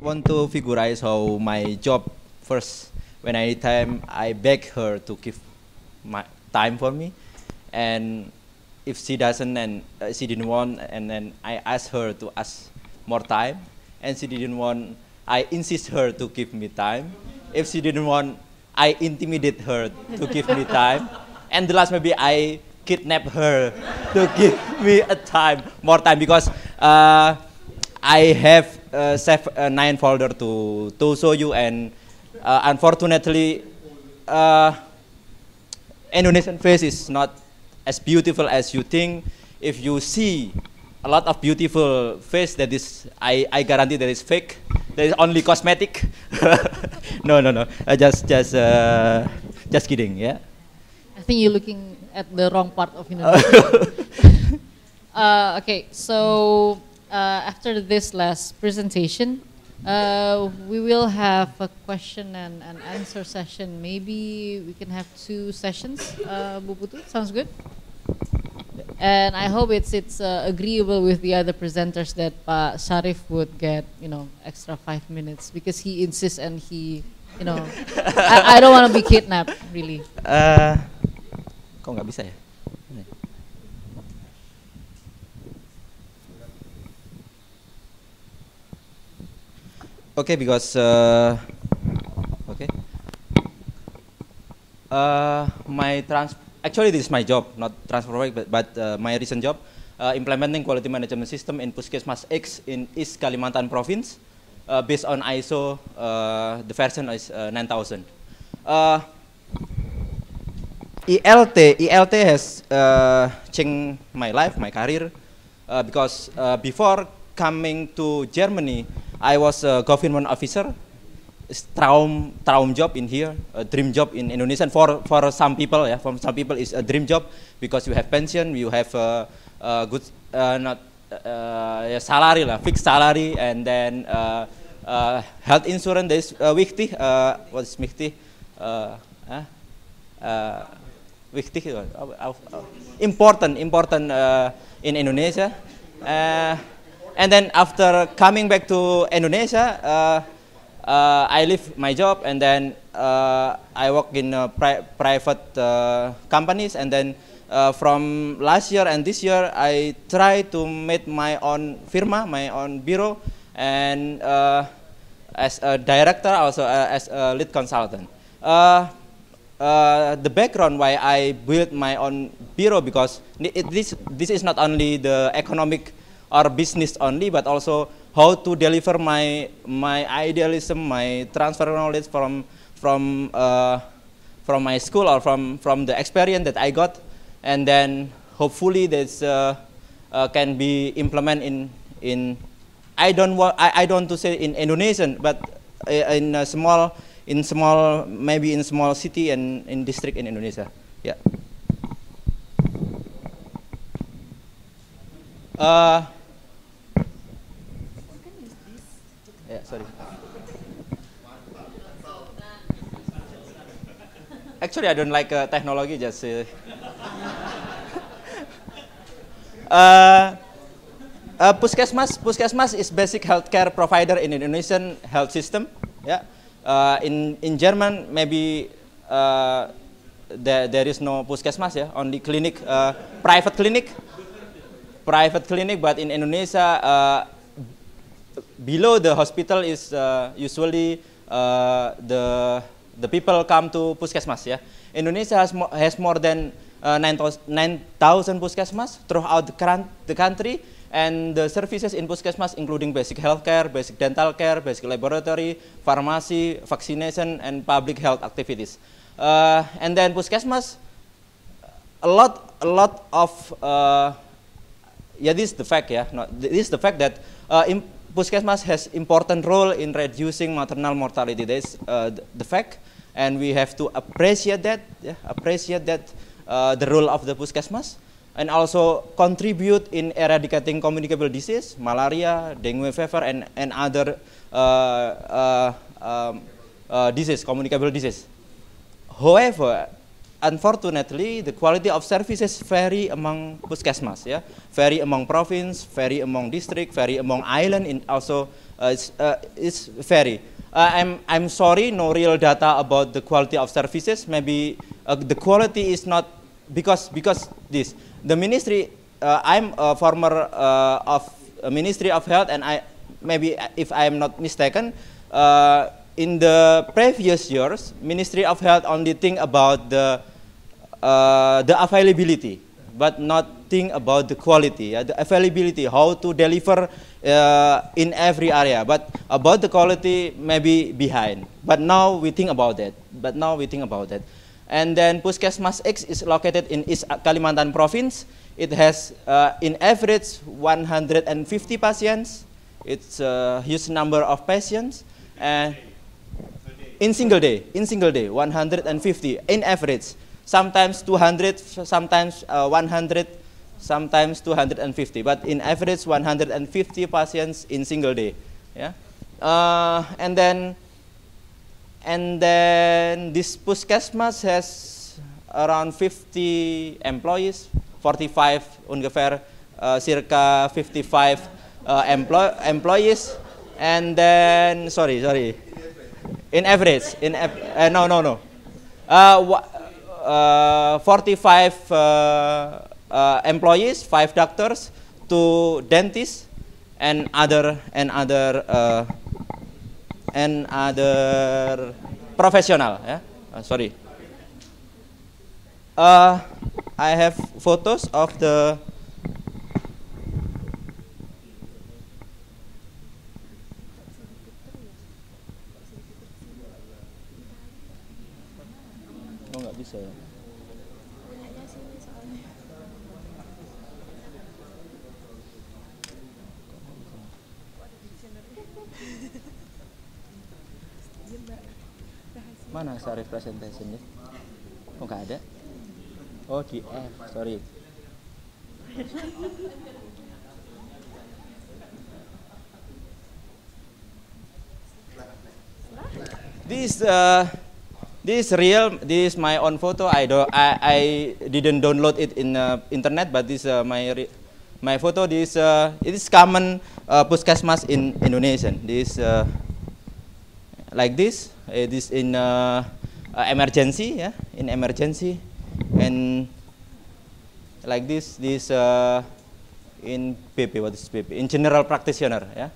want to out how my job first. When I time, I beg her to give my time for me, and if she doesn't and uh, she didn't want, and then I ask her to ask more time, and she didn't want. I insist her to give me time. If she didn't want, I intimidate her to give me time, and the last maybe I kidnap her to give me a time more time because. Uh, I have saved a nine folder to to show you, and uh, unfortunately, uh, Indonesian face is not as beautiful as you think. If you see a lot of beautiful face that is, I, I guarantee that is fake. That is only cosmetic. no, no, no. Uh, just, just, uh, just kidding. Yeah. I think you're looking at the wrong part of Indonesia. uh, okay, so uh, after this last presentation, uh, we will have a question and an answer session. Maybe we can have two sessions, uh, Buputu. Sounds good. And I hope it's it's uh, agreeable with the other presenters that uh, Sharif would get you know extra five minutes because he insists and he you know I, I don't want to be kidnapped really. Uh, kok nggak bisa ya? okay because uh, okay uh, my trans actually this is my job not transfer work but, but uh, my recent job uh, implementing quality management system in Puskesmas X in East Kalimantan province uh, based on ISO uh, the version is 9000 ELT ELT has changed my life my career because before coming to Germany I was a government officer. It's traum, traum job in here, a dream job in Indonesia. For, for some people, yeah, for some people it's a dream job because you have pension, you have a, a good, uh, not, uh, uh salary, lah, fixed salary, and then uh, uh, health insurance. is uh, wichtig, uh, what is wichtig? uh, uh, wichtig, uh, uh, uh, important, important uh, in Indonesia. Uh, and then after coming back to Indonesia, uh, uh, I leave my job and then uh, I work in uh, pri private uh, companies. And then from last year and this year, I try to make my own firma, my own bureau, and as a director, also as a lead consultant. Uh, the background why I built my own bureau because it, this this is not only the economic or business only, but also how to deliver my my idealism, my transfer knowledge from from uh, from my school or from from the experience that I got, and then hopefully this uh, uh, can be implemented in in I don't want I, I don't to say in Indonesian, but uh, in a small in small maybe in small city and in district in Indonesia. Yeah. Uh, Actually, I don't like uh, technology. Just uh, uh, uh, puskesmas, puskesmas is basic healthcare provider in Indonesian health system. Yeah, uh, in in German maybe uh, there there is no puskesmas. Yeah, only clinic, uh, private clinic, private clinic. But in Indonesia, uh, below the hospital is uh, usually uh, the the people come to puskesmas ya. Indonesia has, mo has more than uh, 9,000 puskesmas throughout the, the country and the services in puskesmas including basic healthcare, basic dental care, basic laboratory, pharmacy, vaccination, and public health activities. Uh, and then puskesmas, a lot, a lot of, uh, yeah, this is the fact, yeah, no, this is the fact that uh, puskesmas has important role in reducing maternal mortality. this uh, the fact. and we have to appreciate that, yeah, appreciate that uh, the role of the Puskesmas, and also contribute in eradicating communicable disease, malaria, dengue fever, and, and other uh, uh um, uh, disease, communicable disease. However, unfortunately, the quality of services vary among puskesmas, yeah, vary among province, vary among district, vary among island, and also uh, it's, uh, it's vary. Uh, I'm, I'm sorry, no real data about the quality of services. Maybe uh, the quality is not because, because this. The ministry, uh, I'm a former uh, of Ministry of Health and I, maybe uh, if I'm not mistaken, uh, in the previous years, Ministry of Health only think about the, the availability but not think about the quality, uh, the availability, how to deliver uh, in every area. But about the quality, maybe behind. But now we think about that. But now we think about that. And then Puskesmas X is located in East Kalimantan province. It has, uh, in average, 150 patients. It's a huge number of patients. And in single day, in single day, 150 in average sometimes 200, sometimes uh, 100, sometimes 250. But in average, 150 patients in single day. Yeah. Uh, and then, and then this Puskesmas has around 50 employees, 45 ungefähr, uh, circa 55 uh, employ employees, and then sorry, sorry, in average, in uh, no, no, no. Uh, 45 uh, uh, uh, employees, five doctors, two dentists, and other and other uh, and other professional. Yeah, uh, sorry. Uh, I have photos of the ya kok oh, nggak ada oh di F sorry this uh, this real this my own photo I do, I, I didn't download it in uh, internet but this uh, my my photo this uh, it is common uh, puskesmas in Indonesian this uh, like this it is in uh, uh, emergency, yeah, in emergency, and like this, this uh, in PP, what is PP? In general practitioner, yeah.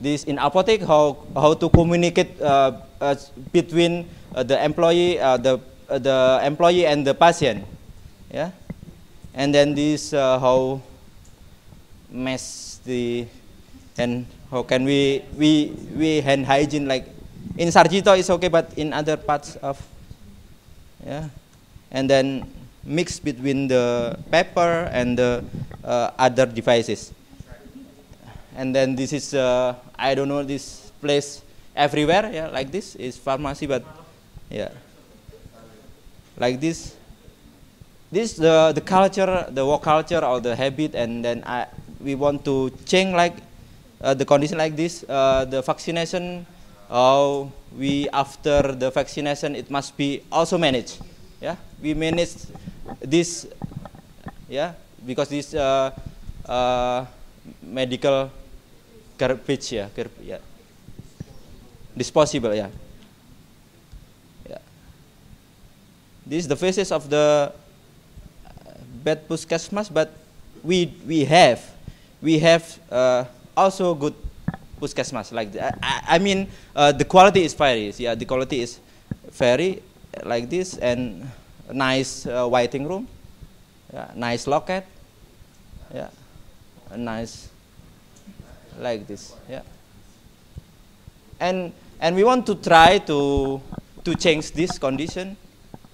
This in apothec, how how to communicate uh, uh, between the employee, uh, the uh, the employee and the patient, yeah. And then this uh, how mess the and how can we we we hand hygiene like in Sarjito is okay, but in other parts of yeah? and then mix between the paper and the uh, other devices. And then this is, uh, I don't know, this place everywhere, yeah, like this is pharmacy, but yeah, like this. This the the culture, the work culture or the habit, and then I, we want to change like uh, the condition like this. Uh, the vaccination uh, we after the vaccination it must be also managed yeah we manage this yeah because this uh, uh, medical garbage yeah, garbage, yeah disposable yeah yeah this is the faces of the uh, bad puskesmas but we we have we have uh, also good puskesmas like I, I mean uh, the quality is very yeah uh, the quality is very like this and nice uh, waiting room yeah, nice locket yeah nice like this yeah and and we want to try to to change this condition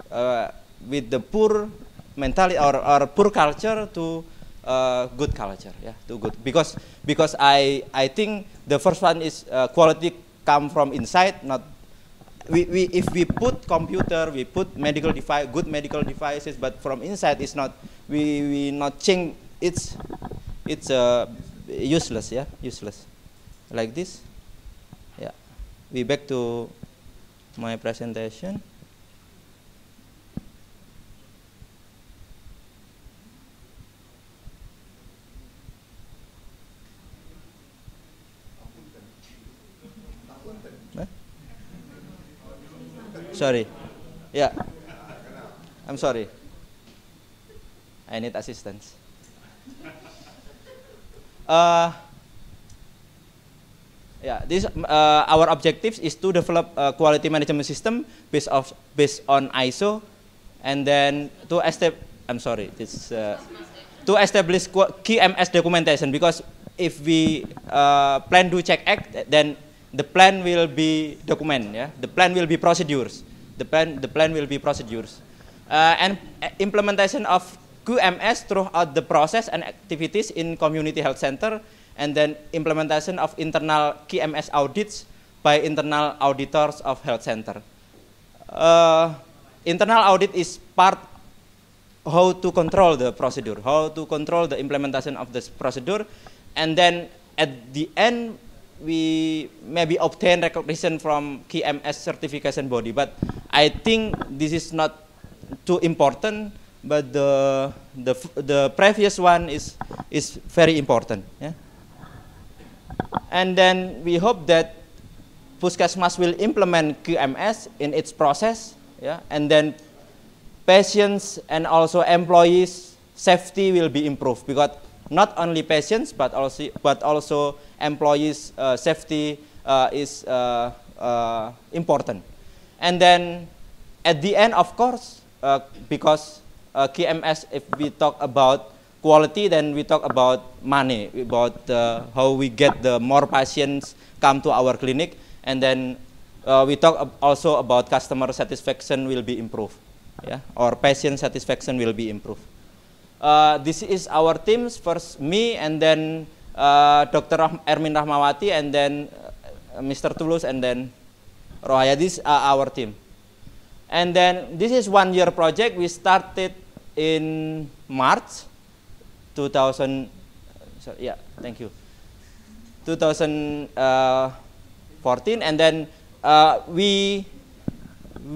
uh, with the poor mentality or, or poor culture to uh, good culture. Yeah, too good because because I I think the first one is uh, quality come from inside, not we, we if we put computer, we put medical device, good medical devices, but from inside it's not we we not change it's it's uh, useless. Yeah, useless. Like this. Yeah, we back to my presentation. Sorry. Yeah. I'm sorry. I need assistance. Uh, yeah, this uh, our objectives is to develop a quality management system based of based on ISO, and then to establish. I'm sorry, this uh, to establish QMS documentation because if we uh, plan do check act, then the plan will be document, yeah? the plan will be procedures, the plan, the plan will be procedures. Uh, and uh, implementation of QMS throughout the process and activities in community health center, and then implementation of internal QMS audits by internal auditors of health center. Uh, internal audit is part how to control the procedure, how to control the implementation of this procedure, and then at the end we maybe obtain recognition from KMS certification body, but I think this is not too important. But the the the previous one is is very important. Yeah? And then we hope that Puskesmas will implement QMS in its process. Yeah? And then patients and also employees safety will be improved because not only patients but also but also employees' uh, safety uh, is uh, important. And then at the end, of course, because KMS, if we talk about quality, then we talk about money, about how we get the more patients come to our clinic, and then uh, we talk also about customer satisfaction will be improved, yeah, or patient satisfaction will be improved. Uh, this is our teams first me and then Eh, Dr. Ermin Rahmawati and then uh, eh, Mr. Tulus and then Rohaya. This are eh, our team. And then this is one year project. We started in March 2000. Sorry, yeah, thank you. 2014, and then uh, we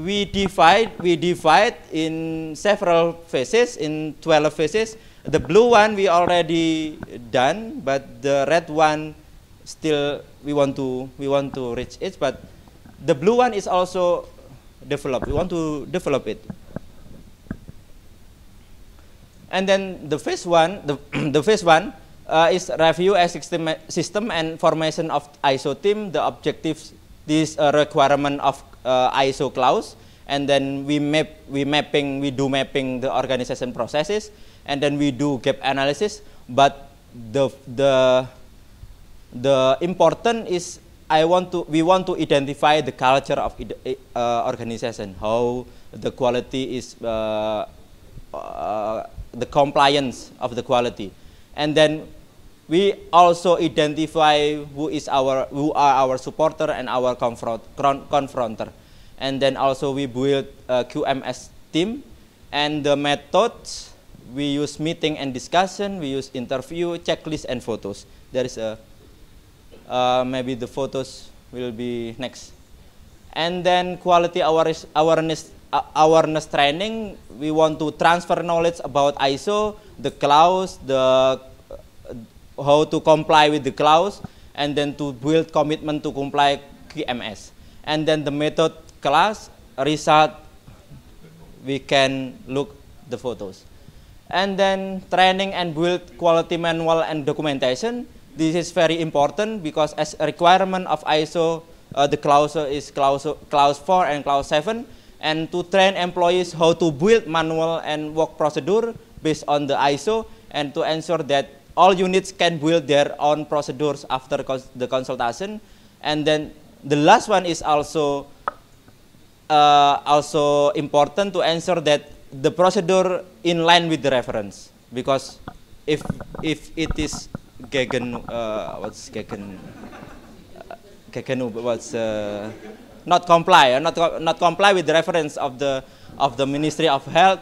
we divide we divide in several phases in 12 phases the blue one we already done, but the red one still we want to we want to reach it. But the blue one is also developed. We want to develop it. And then the first one, the, the first one uh, is review as system, system and formation of ISO team. The objectives, this uh, requirement of uh, ISO clause, and then we map, we mapping, we do mapping the organization processes and then we do gap analysis. But the the the important is I want to we want to identify the culture of eh, uh, organization, how the quality is uh, uh, the compliance of the quality, and then we also identify who is our who are our supporter and our confront, confronter, and then also we build a QMS team and the methods we use meeting and discussion, we use interview, checklist, and photos. There is a, uh, maybe the photos will be next. And then quality awareness, awareness, uh, awareness training, we want to transfer knowledge about ISO, the clause, the uh, how to comply with the clause, and then to build commitment to comply QMS. And then the method class, result, we can look the photos. And then training and build quality manual and documentation. This is very important because as a requirement of ISO, uh, the clause is clause, clause 4 and clause 7. And to train employees how to build manual and work procedure based on the ISO and to ensure that all units can build their own procedures after cons the consultation. And then the last one is also uh, also important to ensure that the procedure in line with the reference because if if it is Gegen uh, what's Gegen uh, Gegen what's uh, not comply uh, not not comply with the reference of the of the Ministry of Health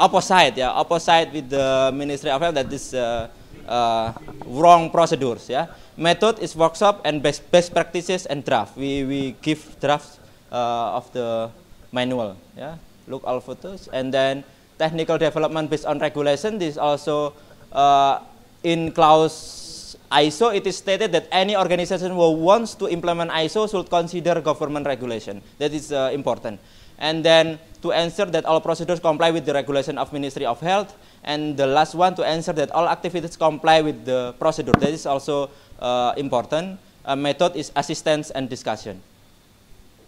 opposite yeah opposite with the Ministry of Health that is uh, uh, wrong procedures yeah method is workshop and best best practices and draft we we give drafts uh, of the manual yeah Look all photos. And then technical development based on regulation, this also uh, in clause ISO, it is stated that any organization who wants to implement ISO should consider government regulation. That is uh, important. And then to ensure that all procedures comply with the regulation of Ministry of Health. And the last one, to ensure that all activities comply with the procedure. That is also uh, important. A method is assistance and discussion.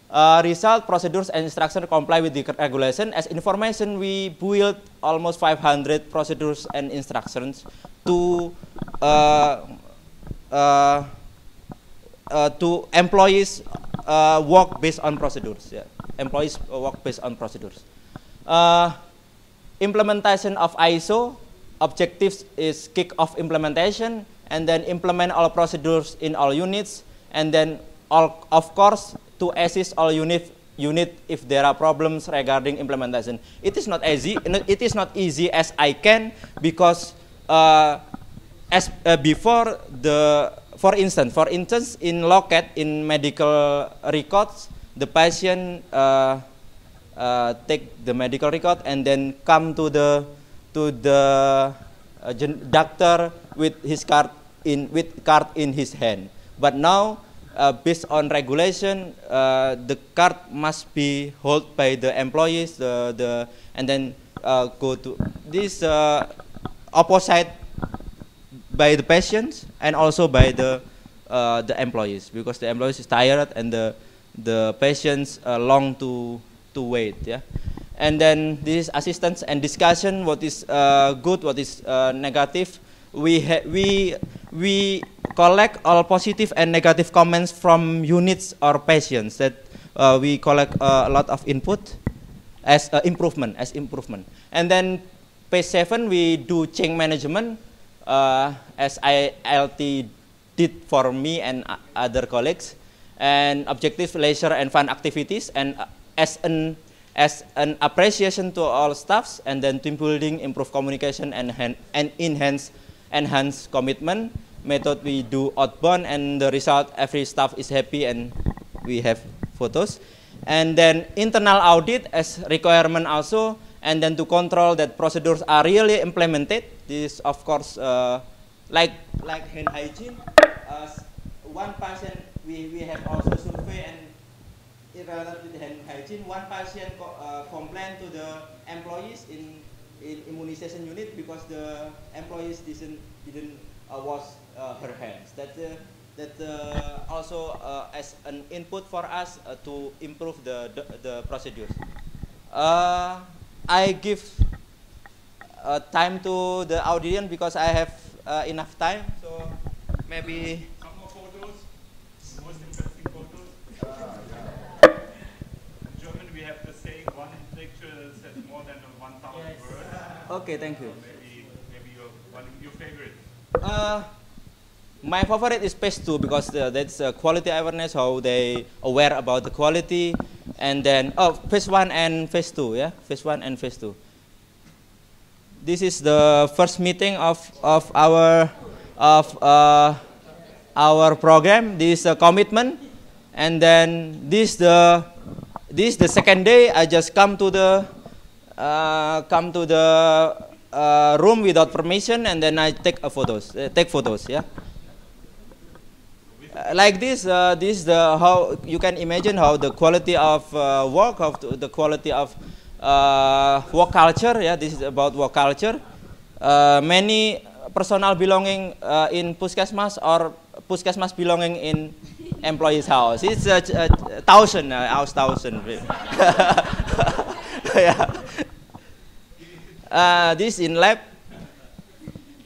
Uh, result, procedures, and instructions comply with the regulation. As information, we built almost 500 procedures and instructions to uh, uh, uh to employees uh, work based on procedures. Yeah. Employees uh, work based on procedures. implementation of ISO objectives is kick off implementation and then implement all procedures in all units and then all, of course, to assist all unit, unit if there are problems regarding implementation. It is not easy. It is not easy as I can because uh, as uh, before the for instance, for instance in locket in medical records, the patient uh, uh, take the medical record and then come to the to the uh, doctor with his card in with card in his hand. But now uh, based on regulation, uh, the card must be held by the employees, the, the and then uh, go to this uh, opposite by the patients and also by the uh, the employees because the employees is tired and the the patients uh, long to to wait. Yeah, and then this assistance and discussion. What is uh, good? What is negative? we we we collect all positive and negative comments from units or patients that uh, we collect uh, a lot of input as uh, improvement as improvement and then page 7 we do change management uh, as ILT did for me and other colleagues and objective leisure and fun activities and uh, as an as an appreciation to all staffs and then team building improve communication and, and enhance enhanced commitment method we do outbound and the result every staff is happy and we have photos and then internal audit as requirement also and then to control that procedures are really implemented this of course uh, like like hand hygiene As one patient we, we have also survey and irrelevant hand hygiene one patient co uh, complained to the employees in in immunization unit because the employees didn't didn't uh, wash uh, her hands. That uh, that uh, also uh, as an input for us uh, to improve the the, the procedures. I give time to the audience because I have enough time. So maybe. Okay, thank you. Maybe, maybe your, one, your favorite. Uh, my favorite is phase two because uh, that's uh, quality awareness, how they aware about the quality, and then oh, phase one and phase two, yeah, phase one and phase two. This is the first meeting of of our of uh, our program. This a commitment, and then this the this the second day. I just come to the uh, come to the uh, room without permission and then I take a photos, uh, take photos, yeah. Uh, like this, uh, this the how you can imagine how the quality of uh, work of the quality of work culture. Yeah, this is about work culture. many personal belonging in Puskesmas or Puskesmas belonging in employees' house. It's a, a thousand, uh, house thousand. yeah. Uh, this in lab.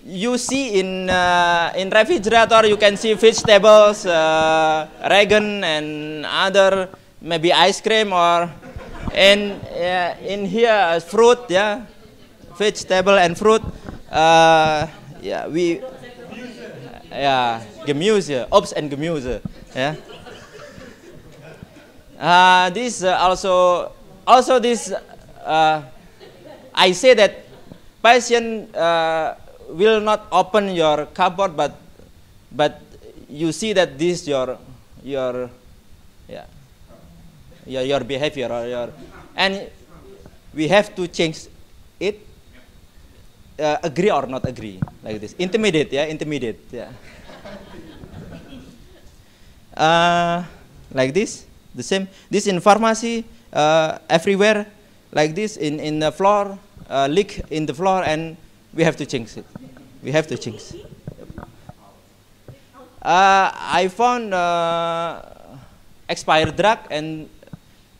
You see in uh, in refrigerator you can see vegetables, uh, and other maybe ice cream or and uh, in here uh, fruit yeah, vegetable and fruit. Uh, yeah we uh, yeah gemüse, ops and gemüse yeah. Uh, this also also this uh, I say that patient uh, will not open your cupboard, but but you see that this your your yeah your your behavior or your and we have to change it uh, agree or not agree like this intimidate yeah, intimidate yeah. uh, like this the same this informasi uh, everywhere like this in, in the floor, uh, leak in the floor, and we have to change it. We have to change. Uh, I found uh, expired drug and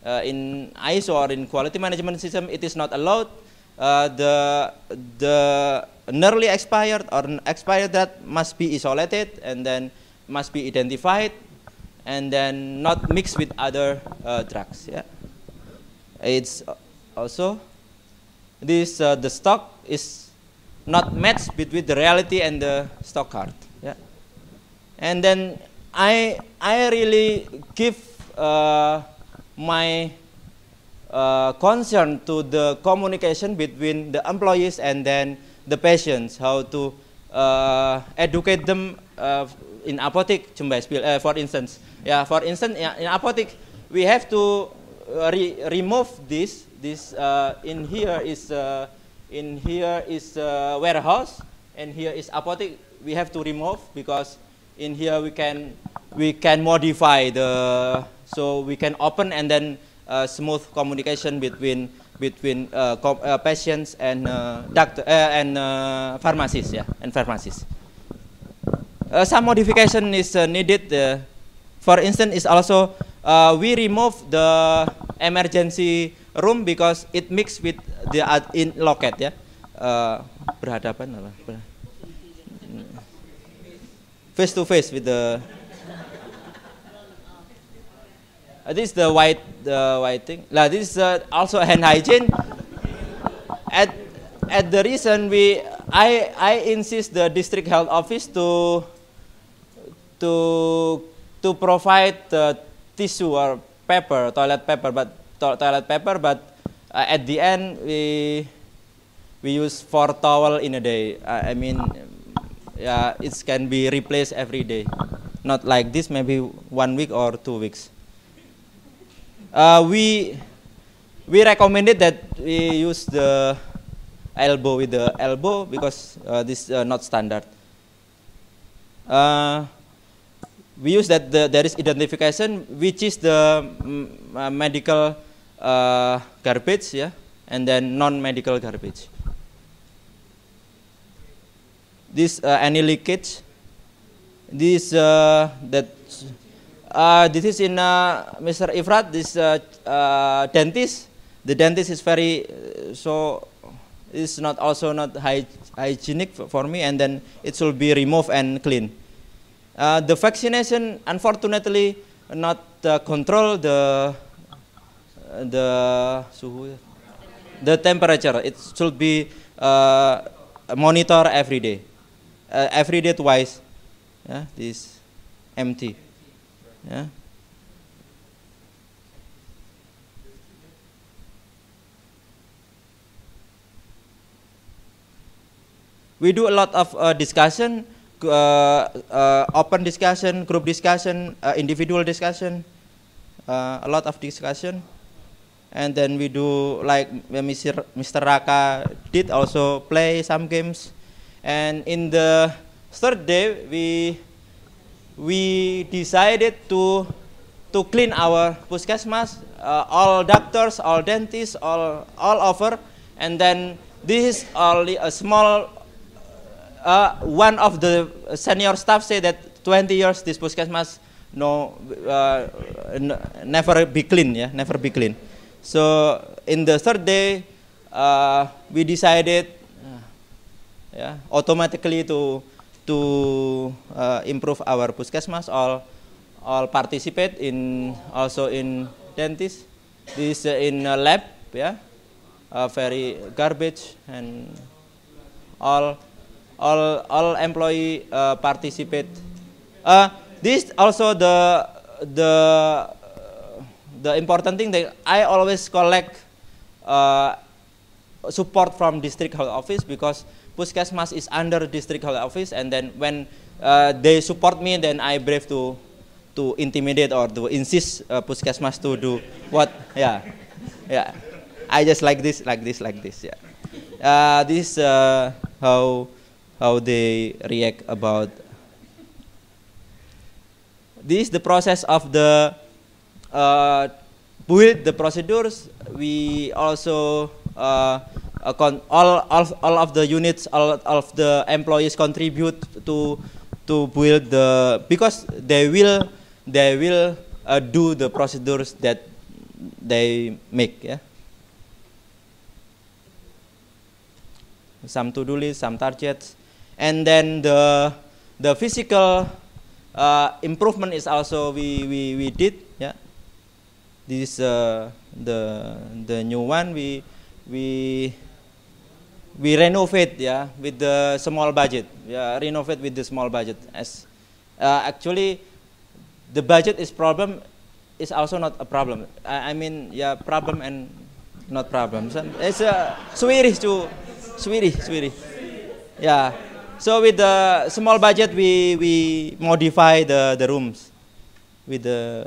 uh, in ISO or in quality management system, it is not allowed. Uh, the the nearly expired or expired drug must be isolated and then must be identified and then not mixed with other uh, drugs. Yeah, it's also this uh, the stock is not matched between the reality and the stock card yeah and then i i really give uh, my uh, concern to the communication between the employees and then the patients how to uh, educate them uh, in apothec uh, for instance yeah for instance in apothec we have to re remove this this uh, in here is uh, in here is uh, warehouse and here is apothec we have to remove because in here we can we can modify the so we can open and then uh, smooth communication between between uh, uh, patients and doctor and pharmacists yeah and pharmacists some modification is needed for instance is also we remove the emergency room because it mix with the in loket ya. Uh, berhadapan apa? Ber hmm. face to face with the uh, this is the white the white thing. Lah this is uh, also hand hygiene. At at the reason we I I insist the district health office to to to provide the tissue or paper toilet paper but toilet paper, but uh, at the end we we use four towel in a day. Uh, I mean, yeah, it can be replaced every day. Not like this, maybe one week or two weeks. Uh, we we recommended that we use the elbow with the elbow because uh, this uh, not standard. Uh, we use that the, there is identification, which is the mm, uh, medical uh, garbage, yeah, and then non-medical garbage. This uh, any leakage, this uh, that uh, this is in uh, Mr. Ifrat, this uh, uh, dentist. The dentist is very so is not also not hygienic for me, and then it should be removed and clean. Uh, the vaccination, unfortunately, not control the the suhu ya? the temperature it should be uh, monitor every day uh, every day twice yeah this empty yeah we do a lot of uh, discussion uh, uh, open discussion group discussion uh, individual discussion uh, a lot of discussion and then we do like Mr. Raka did also play some games, and in the third day we we decided to to clean our puskesmas, uh, all doctors, all dentists, all all over, and then this is only a small. Uh, one of the senior staff said that 20 years this puskesmas no, uh, never be clean, yeah, never be clean. So in the third day, uh, we decided uh, yeah, automatically to to uh, improve our puskesmas. All all participate in also in dentist. This uh, in a lab, yeah, uh, very garbage and all all all employee uh, participate. Uh, this also the the the important thing that I always collect uh, support from district health office because Puskesmas is under district health office and then when uh, they support me then I brave to to intimidate or to insist uh, Puskesmas to do what yeah yeah I just like this like this like this yeah uh, this uh, how how they react about this is the process of the uh, build the procedures. We also uh, uh, all, all, all of the units, all, all of the employees contribute to to build the because they will they will uh, do the procedures that they make yeah some to-do list some targets and then the the physical uh, improvement is also we, we we did this is uh, the the new one we we we renovate yeah with the small budget yeah renovate with the small budget as uh, actually the budget is problem is also not a problem I, I mean yeah problem and not problem so it's a uh, swiri to swiri swiri yeah so with the small budget we we modify the the rooms with the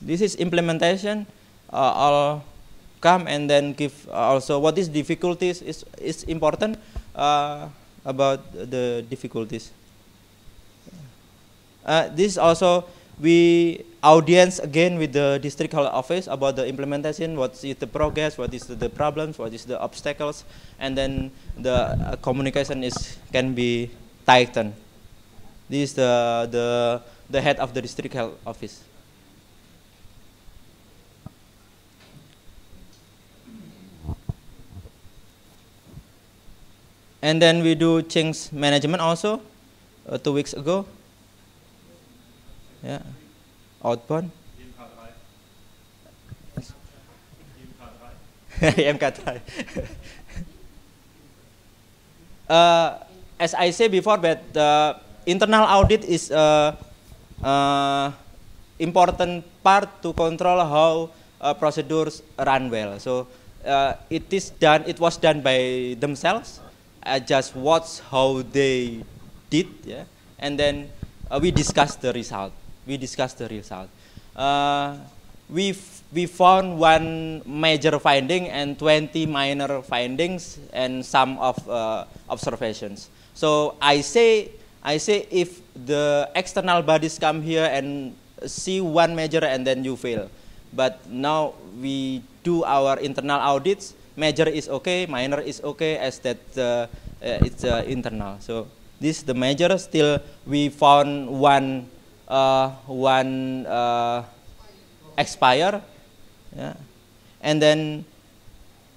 This is implementation. Uh, I'll come and then give uh, also what is difficulties is, is important uh, about the difficulties. this also we audience again with the district health office about the implementation, what is the progress, what is the problems, what is the obstacles, and then the uh, communication is can be tightened. This is the the the head of the district health office. and then we do change management also uh, two weeks ago yeah outbound MK3 uh, as I say before but uh, internal audit is uh, uh, important part to control how uh, procedures run well so uh, it is done it was done by themselves I uh, just watched how they did, yeah, and then uh, we discussed the result. We discussed the result. Uh, we we found one major finding and 20 minor findings and some of uh, observations. So I say I say if the external bodies come here and see one major and then you fail. But now we do our internal audits major is okay, minor is okay, as that uh, uh it's uh, internal. So this the major still we found one uh, one expire, yeah. and then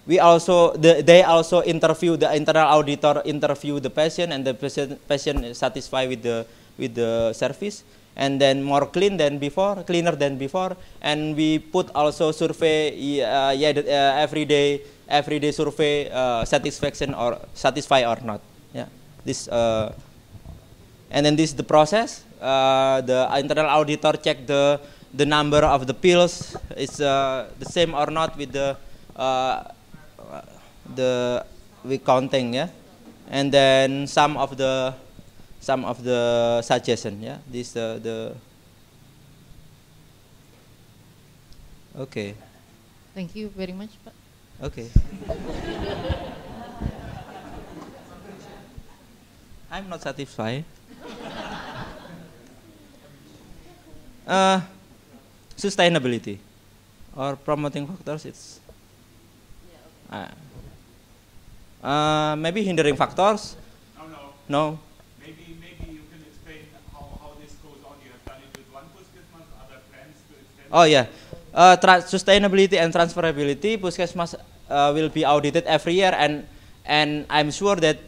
we also the, they also interview the internal auditor interview the patient and the patient patient is satisfied with the with the service and then more clean than before, cleaner than before. And we put also survey, uh, yeah, uh, every day, every day survey uh, satisfaction or satisfy or not. Yeah, this. Uh, and then this is the process. Uh, the internal auditor check the the number of the pills is uh, the same or not with the uh, the we counting. Yeah, and then some of the some of the suggestion. Yeah, this uh, the. Okay. Thank you very much, Pak. Okay. I'm not satisfied. uh, sustainability or promoting factors, it's uh, uh, maybe hindering factors. No. no. no. Oh yeah, uh, sustainability and transferability. Puskesmas uh, will be audited every year, and and I'm sure that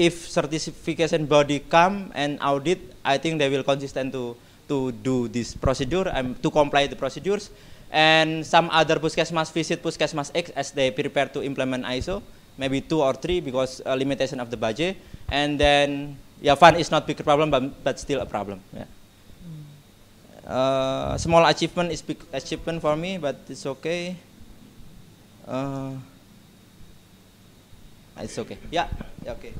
if certification body come and audit, I think they will consistent to to do this procedure and um, to comply the procedures. And some other Puskesmas visit Puskesmas X as they prepare to implement ISO, maybe two or three because uh, limitation of the budget. And then, yeah, fun is not big problem, but, but still a problem. Yeah uh, small achievement is big achievement for me, but it's okay. Uh, it's okay. Yeah, yeah okay.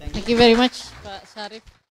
Thank you very much, Pak Sharif.